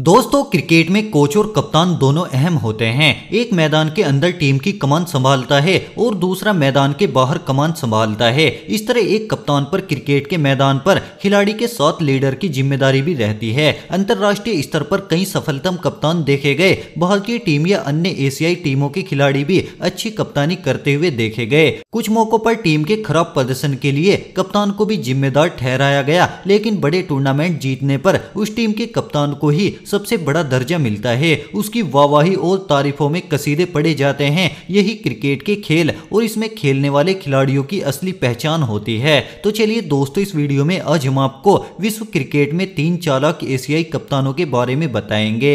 दोस्तों क्रिकेट में कोच और कप्तान दोनों अहम होते हैं एक मैदान के अंदर टीम की कमान संभालता है और दूसरा मैदान के बाहर कमान संभालता है इस तरह एक कप्तान पर क्रिकेट के मैदान पर खिलाड़ी के साथ लीडर की जिम्मेदारी भी रहती है अंतर्राष्ट्रीय स्तर पर कई सफलतम कप्तान देखे गए भारतीय टीम या अन्य एशियाई टीमों के खिलाड़ी भी अच्छी कप्तानी करते हुए देखे गए कुछ मौकों पर टीम के खराब प्रदर्शन के लिए कप्तान को भी जिम्मेदार ठहराया गया लेकिन बड़े टूर्नामेंट जीतने पर उस टीम के कप्तान को ही सबसे बड़ा दर्जा मिलता है उसकी वाहवाही और तारीफों में कसीदे पड़े जाते हैं यही क्रिकेट के खेल और इसमें खेलने वाले खिलाड़ियों की असली पहचान होती है तो चलिए दोस्तों इस वीडियो में आज हम आपको विश्व क्रिकेट में तीन चालाक एशियाई कप्तानों के बारे में बताएंगे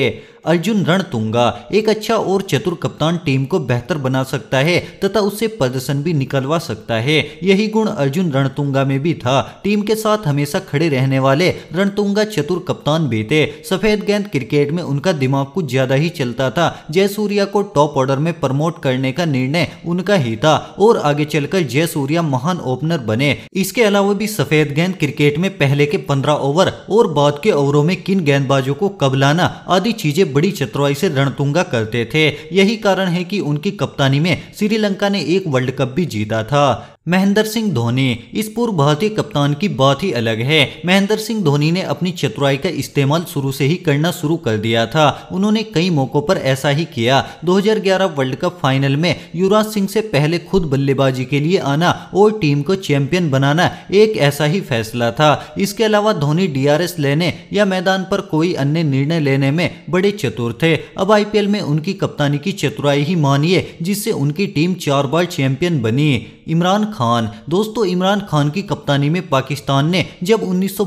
अर्जुन रणतुंगा एक अच्छा और चतुर कप्तान टीम को बेहतर बना सकता है तथा उससे प्रदर्शन भी निकलवा सकता है यही गुण अर्जुन रणतुंगा में भी था टीम के साथ हमेशा खड़े रहने वाले रणतुंगा चतुर कप्तान भी थे सफेद गेंद क्रिकेट में उनका दिमाग कुछ ज्यादा ही चलता था जयसूर्या को टॉप ऑर्डर में प्रमोट करने का निर्णय उनका ही था और आगे चलकर जयसूर्या महान ओपनर बने इसके अलावा भी सफेद गेंद क्रिकेट में पहले के पंद्रह ओवर और बाद के ओवरों में किन गेंदबाजों को कब लाना आदि चीजें बड़ी चतुराई से रणतुंगा करते थे यही कारण है कि उनकी कप्तानी में श्रीलंका ने एक वर्ल्ड कप भी जीता था महेंद्र सिंह धोनी इस पूर्व भारतीय कप्तान की बात ही अलग है महेंद्र सिंह धोनी ने अपनी चतुराई का इस्तेमाल शुरू से ही करना शुरू कर दिया था उन्होंने कई मौकों पर ऐसा ही किया 2011 वर्ल्ड कप फाइनल में युवराज सिंह से पहले खुद बल्लेबाजी के लिए आना और टीम को चैंपियन बनाना एक ऐसा ही फैसला था इसके अलावा धोनी डी लेने या मैदान पर कोई अन्य निर्णय लेने में बड़े चतुर थे अब आई में उनकी कप्तानी की चतुराई ही मानिए जिससे उनकी टीम चार बार चैंपियन बनी इमरान खान दोस्तों इमरान खान की कप्तानी में पाकिस्तान ने जब उन्नीस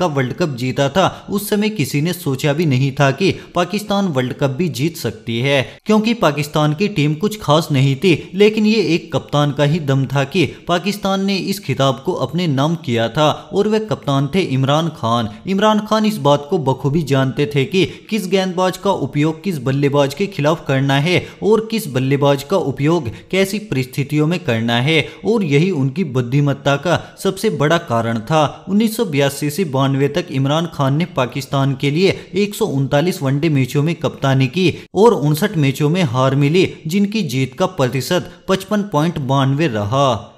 का वर्ल्ड कप जीता था उस समय किसी ने सोचा भी नहीं था कि पाकिस्तान वर्ल्ड कप भी जीत सकती है क्योंकि पाकिस्तान की टीम कुछ खास नहीं थी लेकिन ये एक कप्तान का ही दम था कि पाकिस्तान ने इस खिताब को अपने नाम किया था और वह कप्तान थे इमरान खान इमरान खान इस बात को बखूबी जानते थे कि किस गेंदबाज का उपयोग किस बल्लेबाज के खिलाफ करना है और किस बल्लेबाज का उपयोग कैसी परिस्थितियों में करना है और यही उनकी बुद्धिमत्ता का सबसे बड़ा कारण था उन्नीस से बानवे तक इमरान खान ने पाकिस्तान के लिए एक वनडे मैचों में कप्तानी की और उनसठ मैचों में हार मिली जिनकी जीत का प्रतिशत पचपन पॉइंट बानवे रहा